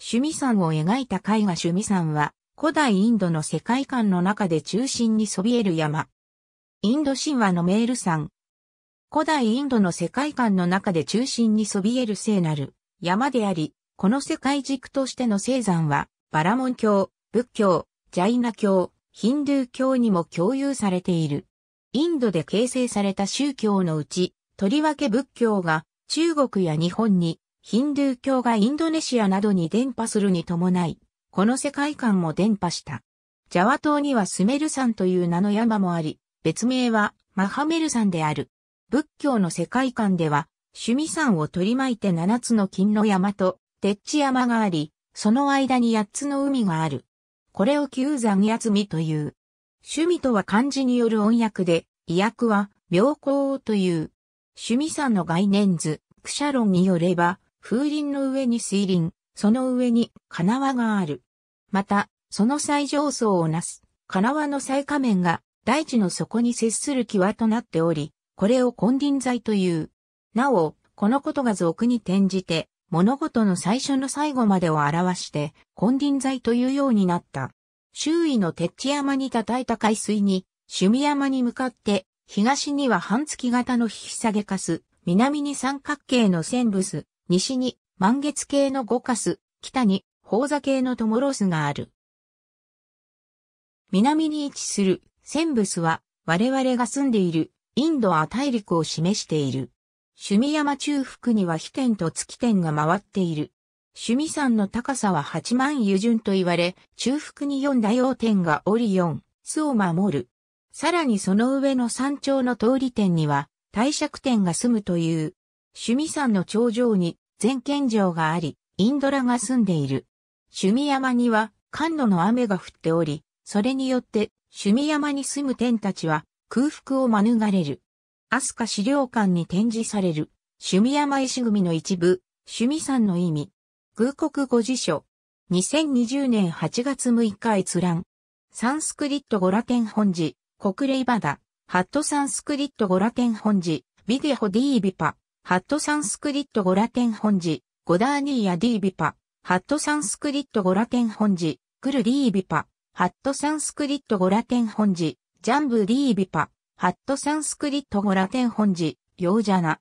趣味山を描いた絵画趣味山は、古代インドの世界観の中で中心にそびえる山。インド神話のメール山。古代インドの世界観の中で中心にそびえる聖なる山であり、この世界軸としての聖山は、バラモン教、仏教、ジャイナ教、ヒンドゥー教にも共有されている。インドで形成された宗教のうち、とりわけ仏教が中国や日本にヒンドゥー教がインドネシアなどに伝播するに伴い、この世界観も伝播した。ジャワ島にはスメル山という名の山もあり、別名はマハメル山である。仏教の世界観では、趣味山を取り巻いて七つの金の山と、鉄地山があり、その間に八つの海がある。これを九山八海という。趣味とは漢字による音訳で、意訳は、妙高という。趣味山の概念図、クシャロンによれば、風鈴の上に水林、その上に金輪がある。また、その最上層をなす、金輪の最下面が、大地の底に接する際となっており、これを金輪材という。なお、このことが俗に転じて、物事の最初の最後までを表して、金輪材というようになった。周囲の鉄地山に叩いた海水に、趣味山に向かって、東には半月型の引き下げかす、南に三角形の線ブス、西に満月系の五カス、北に宝座系のトモロスがある。南に位置するセンブスは我々が住んでいるインドア大陸を示している。趣味山中腹には飛天と月天が回っている。趣味山の高さは8万油順と言われ、中腹に4大王天がオリオン、巣を守る。さらにその上の山頂の通り天には、大尺天が住むという趣味山の頂上に全県城があり、インドラが住んでいる。趣味山には寒露の雨が降っており、それによって趣味山に住む天たちは空腹を免れる。アスカ資料館に展示される趣味山石組の一部、趣味山の意味。空国語辞書。2020年8月6日閲覧。サンスクリット語ラテン本寺、国霊バダ、ハットサンスクリット語ラテン本寺、ビデホディービパ。ハットサンスクリット語ラテン本字、ゴダーニーヤディービパ、ハットサンスクリット語ラテン本字、クルディービパ、ハットサンスクリット語ラテン本字、ジャンブディービパ、ハットサンスクリット語ラテン本字、ヨージャナ。